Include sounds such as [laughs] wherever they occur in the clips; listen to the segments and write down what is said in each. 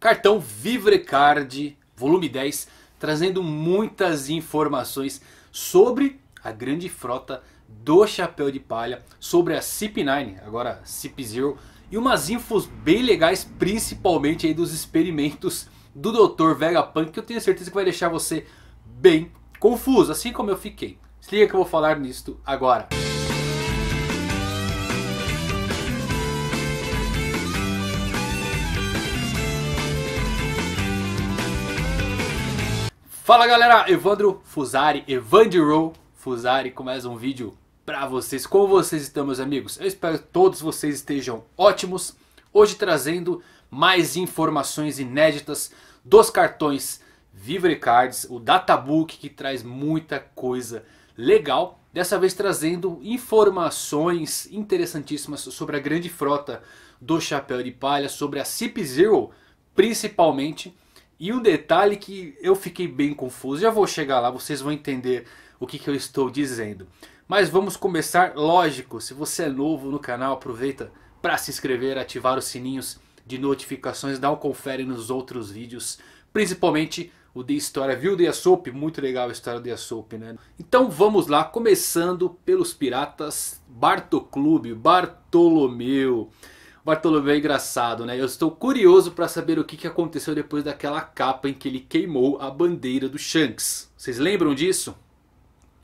Cartão Vivrecard, volume 10, trazendo muitas informações sobre a grande frota do Chapéu de Palha, sobre a cip 9 agora cip 0 e umas infos bem legais, principalmente aí dos experimentos do Dr. Vegapunk, que eu tenho certeza que vai deixar você bem confuso, assim como eu fiquei. Se liga que eu vou falar nisto agora. Fala galera, Evandro Fusari, Evandro Fusari com mais um vídeo pra vocês. Como vocês estão meus amigos? Eu espero que todos vocês estejam ótimos. Hoje trazendo mais informações inéditas dos cartões Vivre Cards, o Databook que traz muita coisa legal. Dessa vez trazendo informações interessantíssimas sobre a grande frota do Chapéu de Palha, sobre a Cip Zero principalmente. E um detalhe que eu fiquei bem confuso, já vou chegar lá, vocês vão entender o que, que eu estou dizendo. Mas vamos começar, lógico, se você é novo no canal, aproveita para se inscrever, ativar os sininhos de notificações, dá um confere nos outros vídeos, principalmente o de história, viu de Aesop? Muito legal a história de Aesop, né? Então vamos lá, começando pelos piratas, Bartolomeu... Bartolomeu é engraçado, né? Eu estou curioso para saber o que, aconteceu depois daquela capa em que ele queimou a bandeira do Shanks. Vocês lembram disso?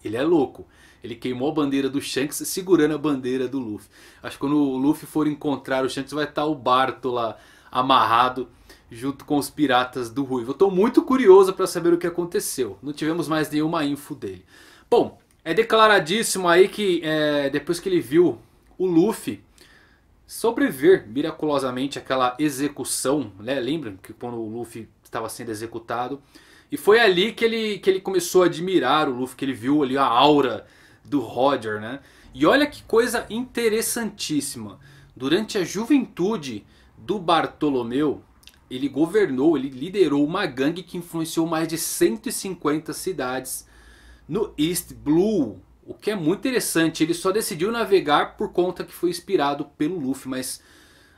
Ele é louco. Ele queimou a bandeira do Shanks segurando a bandeira do Luffy. Acho que quando o Luffy for encontrar o Shanks vai estar o Barto lá amarrado junto com os piratas do Ruivo. Eu estou muito curioso para saber o que aconteceu. Não tivemos mais nenhuma info dele. Bom, é declaradíssimo aí que é, depois que ele viu o Luffy, sobreviver miraculosamente àquela execução, né? que quando o Luffy estava sendo executado. E foi ali que ele, que ele começou a admirar o Luffy, que ele viu ali a aura do Roger, né? E olha que coisa interessantíssima. Durante a juventude do Bartolomeu, ele governou, ele liderou uma gangue que influenciou mais de 150 cidades no East Blue, o que é muito interessante, ele só decidiu navegar por conta que foi inspirado pelo Luffy, mas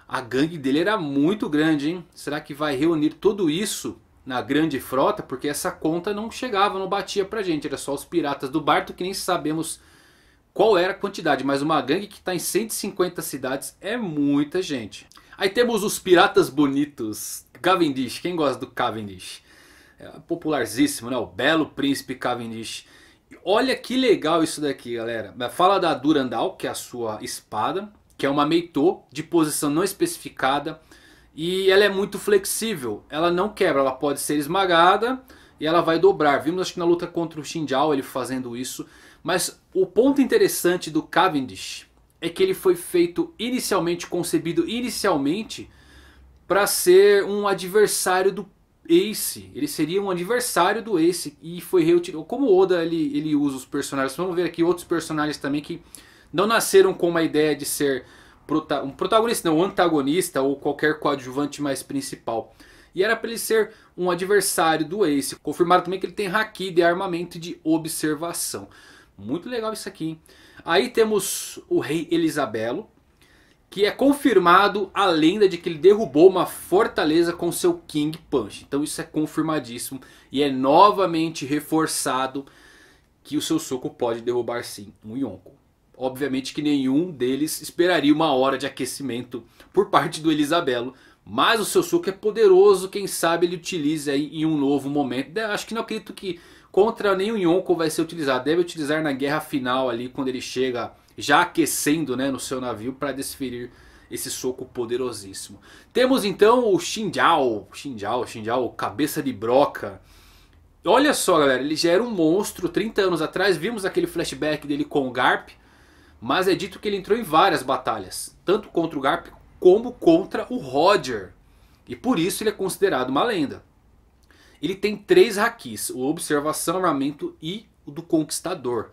a gangue dele era muito grande, hein? Será que vai reunir tudo isso na grande frota? Porque essa conta não chegava, não batia pra gente, era só os piratas do Barto que nem sabemos qual era a quantidade, mas uma gangue que está em 150 cidades é muita gente. Aí temos os piratas bonitos, Cavendish, quem gosta do Cavendish? É popularzíssimo, né? O belo príncipe Cavendish. Olha que legal isso daqui, galera. Fala da Durandal, que é a sua espada, que é uma Meitô de posição não especificada e ela é muito flexível. Ela não quebra, ela pode ser esmagada e ela vai dobrar. Vimos acho que na luta contra o Xinjiao ele fazendo isso. Mas o ponto interessante do Cavendish é que ele foi feito inicialmente, concebido inicialmente para ser um adversário do Ace, ele seria um adversário do Ace e foi reutilizado. Como Oda ele, ele usa os personagens, vamos ver aqui outros personagens também que não nasceram com uma ideia de ser prota um protagonista, não, um antagonista ou qualquer coadjuvante mais principal. E era para ele ser um adversário do Ace. Confirmaram também que ele tem haki de armamento e de observação. Muito legal isso aqui. Hein? Aí temos o rei Elisabelo, que é confirmado a lenda de que ele derrubou uma fortaleza com seu King Punch. Então isso é confirmadíssimo e é novamente reforçado que o seu soco pode derrubar sim um Yonko. Obviamente que nenhum deles esperaria uma hora de aquecimento por parte do Elisabelo. Mas o seu soco é poderoso, quem sabe ele utilize aí em um novo momento. Acho que não acredito que contra nenhum Yonko vai ser utilizado. Deve utilizar na guerra final ali quando ele chega já aquecendo né, no seu navio para desferir esse soco poderosíssimo. Temos então o Xin Jiao, Xin Jiao, Xin cabeça de broca. Olha só galera, ele já era um monstro 30 anos atrás, vimos aquele flashback dele com o Garp, mas é dito que ele entrou em várias batalhas, tanto contra o Garp como contra o Roger. E por isso ele é considerado uma lenda. Ele tem três hakis, o Observação, Armamento e o do Conquistador.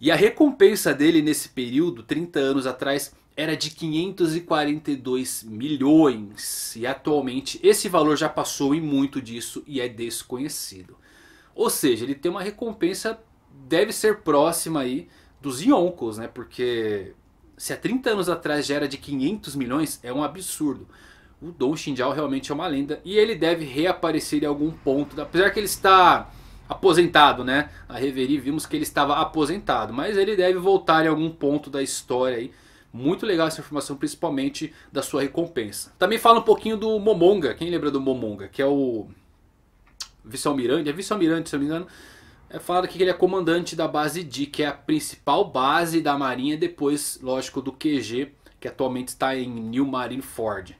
E a recompensa dele nesse período, 30 anos atrás, era de 542 milhões. E atualmente esse valor já passou e muito disso e é desconhecido. Ou seja, ele tem uma recompensa, deve ser próxima aí dos Yonkos, né? Porque se há 30 anos atrás já era de 500 milhões, é um absurdo. O Don Xinjiao realmente é uma lenda e ele deve reaparecer em algum ponto. Apesar que ele está aposentado, né? A Reverie vimos que ele estava aposentado, mas ele deve voltar em algum ponto da história aí. Muito legal essa informação, principalmente da sua recompensa. Também fala um pouquinho do Momonga. Quem lembra do Momonga? Que é o vice-almirante, é vice-almirante, se eu não me engano. É falado aqui que ele é comandante da base D, que é a principal base da marinha depois, lógico, do QG, que atualmente está em New Marineford.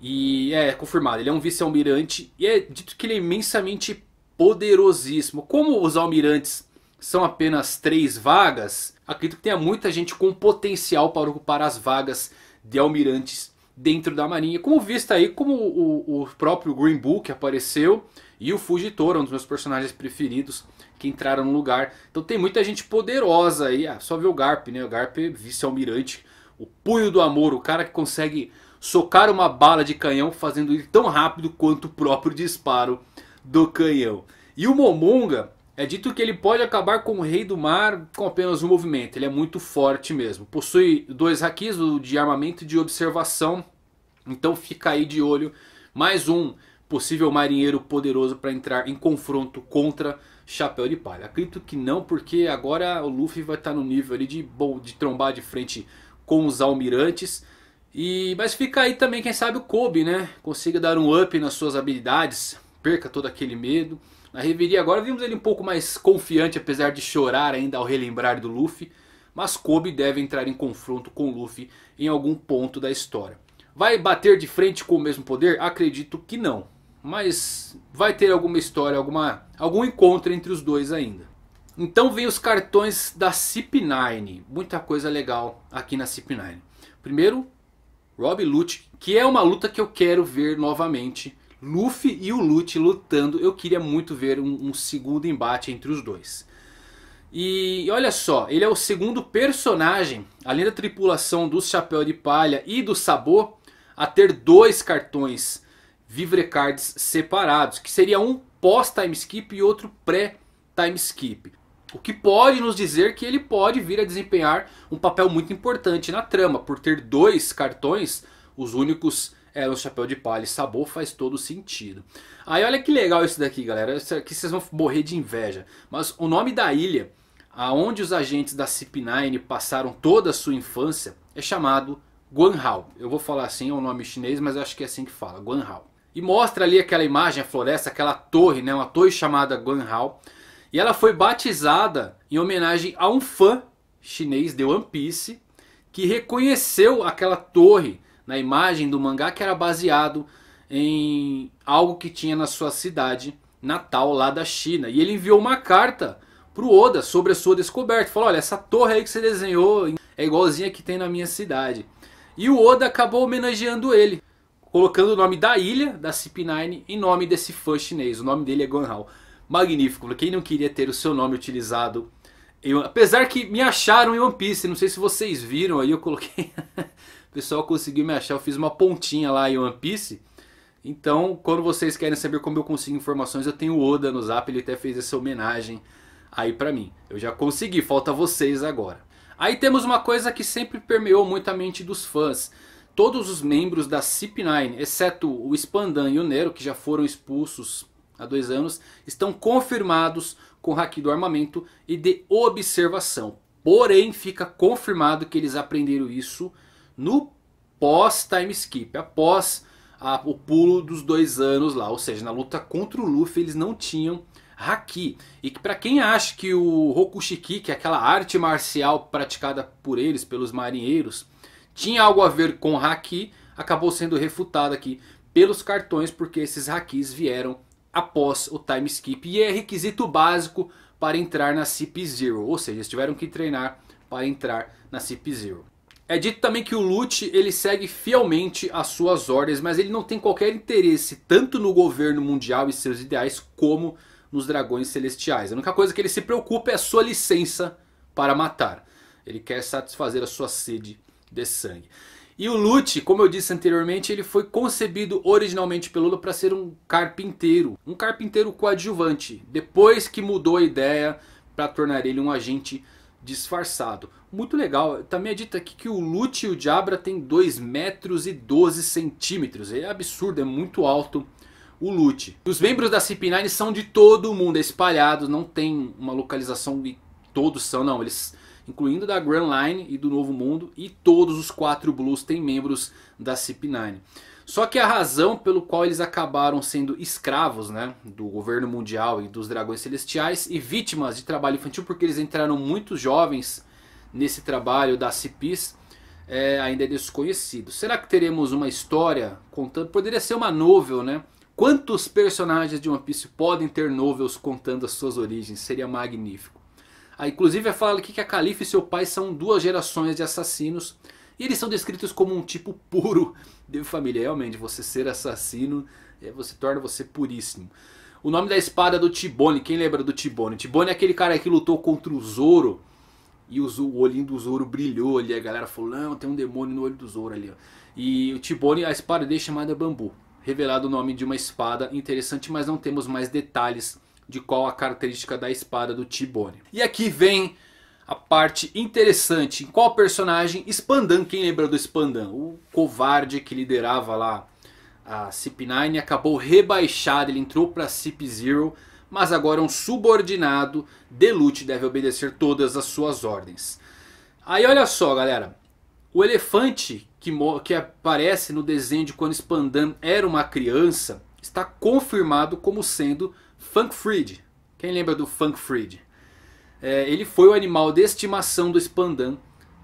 E é, é confirmado, ele é um vice-almirante e é dito que ele é imensamente poderosíssimo. Como os almirantes são apenas três vagas, acredito que tenha muita gente com potencial para ocupar as vagas de almirantes dentro da marinha. Como visto aí, como o, o próprio Green Book apareceu e o Fugitor, um dos meus personagens preferidos, que entraram no lugar. Então tem muita gente poderosa aí. Ah, só ver o Garp, né? O Garp é vice-almirante, o punho do amor, o cara que consegue socar uma bala de canhão fazendo ele tão rápido quanto o próprio disparo do canhão. E o Momonga, é dito que ele pode acabar com o Rei do Mar com apenas um movimento. Ele é muito forte mesmo. Possui dois hakis, de armamento e de observação. Então fica aí de olho. Mais um possível marinheiro poderoso para entrar em confronto contra Chapéu de Palha. Acredito que não, porque agora o Luffy vai estar tá no nível ali de, bom de trombar de frente com os almirantes. E, mas fica aí também, quem sabe o Kobe, né? Consiga dar um up nas suas habilidades perca todo aquele medo. Na reveria agora vimos ele um pouco mais confiante, apesar de chorar ainda ao relembrar do Luffy. Mas Kobe deve entrar em confronto com Luffy em algum ponto da história. Vai bater de frente com o mesmo poder? Acredito que não. Mas vai ter alguma história, alguma, algum encontro entre os dois ainda. Então vem os cartões da cip 9 Muita coisa legal aqui na cip 9 Primeiro, Rob Lute, que é uma luta que eu quero ver novamente Luffy e o Lute lutando. Eu queria muito ver um, um segundo embate entre os dois. E, olha só, ele é o segundo personagem, além da tripulação do Chapéu de Palha e do Sabô, a ter dois cartões Vivre Cards separados, que seria um pós-time skip e outro pré-time skip. O que pode nos dizer que ele pode vir a desempenhar um papel muito importante na trama, por ter dois cartões, os únicos era é, um chapéu de palha e sabor, faz todo sentido. Aí olha que legal isso daqui, galera. Isso aqui vocês vão morrer de inveja. Mas o nome da ilha, aonde os agentes da cip 9 passaram toda a sua infância, é chamado Guanhao. Eu vou falar assim, é um nome chinês, mas acho que é assim que fala, Guanhao. E mostra ali aquela imagem, a floresta, aquela torre, né? Uma torre chamada Guanhao. E ela foi batizada em homenagem a um fã chinês de One Piece que reconheceu aquela torre na imagem do mangá que era baseado em algo que tinha na sua cidade natal lá da China. E ele enviou uma carta pro Oda sobre a sua descoberta. Falou, olha, essa torre aí que você desenhou é igualzinha que tem na minha cidade. E o Oda acabou homenageando ele, colocando o nome da ilha, da CP9, em nome desse fã chinês. O nome dele é Guanhao. Magnífico, quem não queria ter o seu nome utilizado? Eu, apesar que me acharam em One Piece, não sei se vocês viram, aí eu coloquei... [laughs] pessoal conseguiu me achar, eu fiz uma pontinha lá em One Piece. Então, quando vocês querem saber como eu consigo informações, eu tenho o Oda no Zap, ele até fez essa homenagem aí pra mim. Eu já consegui, falta vocês agora. Aí temos uma coisa que sempre permeou muito a mente dos fãs. Todos os membros da Cip 9 exceto o Spandan e o Nero, que já foram expulsos há dois anos, estão confirmados com haki do armamento e de observação. Porém, fica confirmado que eles aprenderam isso no pós-time skip, após a, o pulo dos dois anos lá. Ou seja, na luta contra o Luffy eles não tinham Haki. E que para quem acha que o Rokushiki, que é aquela arte marcial praticada por eles, pelos marinheiros, tinha algo a ver com Haki, acabou sendo refutado aqui pelos cartões, porque esses Hakis vieram após o time skip. E é requisito básico para entrar na CP Zero, ou seja, eles tiveram que treinar para entrar na CP Zero. É dito também que o Lute ele segue fielmente as suas ordens, mas ele não tem qualquer interesse tanto no governo mundial e seus ideais como nos dragões celestiais. A única coisa que ele se preocupa é a sua licença para matar. Ele quer satisfazer a sua sede de sangue. E o Lute, como eu disse anteriormente, ele foi concebido originalmente pelo Lula para ser um carpinteiro. Um carpinteiro coadjuvante. Depois que mudou a ideia para tornar ele um agente disfarçado. Muito legal. Também é dito aqui que o Lute e o Diabra tem 2 metros e 12 centímetros. É absurdo, é muito alto o Lute. Os membros da CP9 são de todo mundo, é espalhados, não tem uma localização de todos são, não. Eles incluindo da Grand Line e do Novo Mundo, e todos os quatro Blues têm membros da CP9. Só que a razão pelo qual eles acabaram sendo escravos né, do governo mundial e dos dragões celestiais e vítimas de trabalho infantil, porque eles entraram muito jovens nesse trabalho da CPIs, é, ainda é desconhecido. Será que teremos uma história contando? Poderia ser uma novel, né? Quantos personagens de One Piece podem ter novels contando as suas origens? Seria magnífico. Ah, inclusive é falado aqui que a Califa e seu pai são duas gerações de assassinos. E eles são descritos como um tipo puro de família. Realmente, você ser assassino, é, você torna você puríssimo. O nome da espada é do Tibone. Quem lembra do Tibone? Tibone é aquele cara que lutou contra o Zoro. E o, o olhinho do Zoro brilhou ali. A galera falou, não, tem um demônio no olho do Zoro ali. Ó. E o Tibone, a espada dele é chamada Bambu. Revelado o nome de uma espada interessante, mas não temos mais detalhes de qual a característica da espada do T-Bone. E aqui vem a parte interessante, em qual personagem? Spandan, quem lembra do Spandan? O covarde que liderava lá a CIP9 acabou rebaixado, ele entrou para CIP0, mas agora é um subordinado, de Lute deve obedecer todas as suas ordens. Aí olha só galera, o elefante que, que aparece no desenho de quando Spandan era uma criança, está confirmado como sendo Funk Fried. Quem lembra do Funk Fried? É, ele foi o animal de estimação do Spandam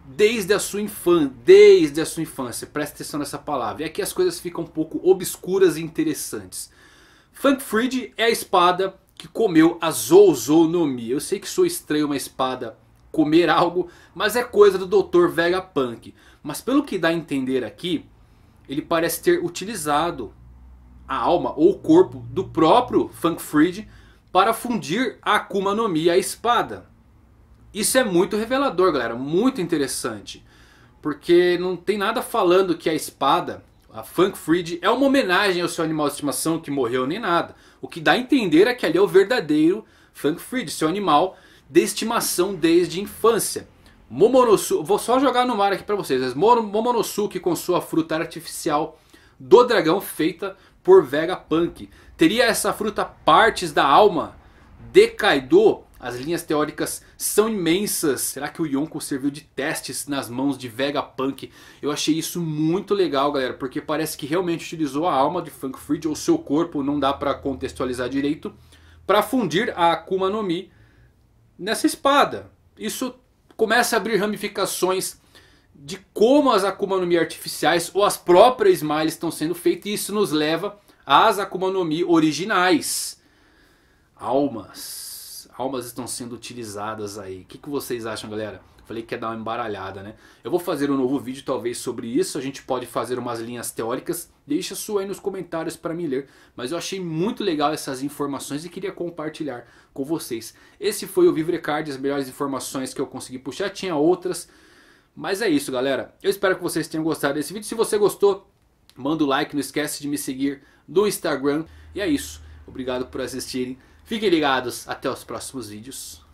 desde a sua infância, desde a sua infância. Presta atenção nessa palavra. É e aqui as coisas ficam um pouco obscuras e interessantes. Funkfried é a espada que comeu a Mi. Eu sei que sou estranho uma espada comer algo, mas é coisa do Dr. Vegapunk. Mas pelo que dá a entender aqui, ele parece ter utilizado a alma ou o corpo do próprio Freed para fundir a Akuma no Mi, a espada. Isso é muito revelador, galera, muito interessante. Porque não tem nada falando que a espada, a Freed, é uma homenagem ao seu animal de estimação que morreu nem nada. O que dá a entender é que ali é o verdadeiro Freed, seu animal de estimação desde a infância. Momonosuke, vou só jogar no mar aqui para vocês, mas Momonosuke com sua fruta artificial do dragão feita por Vegapunk. Teria essa fruta partes da alma de Kaido? As linhas teóricas são imensas. Será que o Yonko serviu de testes nas mãos de Vegapunk? Eu achei isso muito legal, galera. Porque parece que realmente utilizou a alma de Funk ou seu corpo. Não dá pra contextualizar direito. Pra fundir a Akuma no Mi nessa espada. Isso começa a abrir ramificações de como as Akuma no Mi artificiais ou as próprias Smiles estão sendo feitas. E isso nos leva às Akuma no Mi originais. Almas. Almas estão sendo utilizadas aí. O que, que vocês acham, galera? Falei que ia dar uma embaralhada, né? Eu vou fazer um novo vídeo talvez sobre isso. A gente pode fazer umas linhas teóricas. Deixa sua aí nos comentários para me ler. Mas eu achei muito legal essas informações e queria compartilhar com vocês. Esse foi o Vivre Card, as melhores informações que eu consegui puxar. Tinha outras mas é isso, galera. Eu espero que vocês tenham gostado desse vídeo. Se você gostou, manda o like. Não esquece de me seguir no Instagram. E é isso. Obrigado por assistirem. Fiquem ligados. Até os próximos vídeos.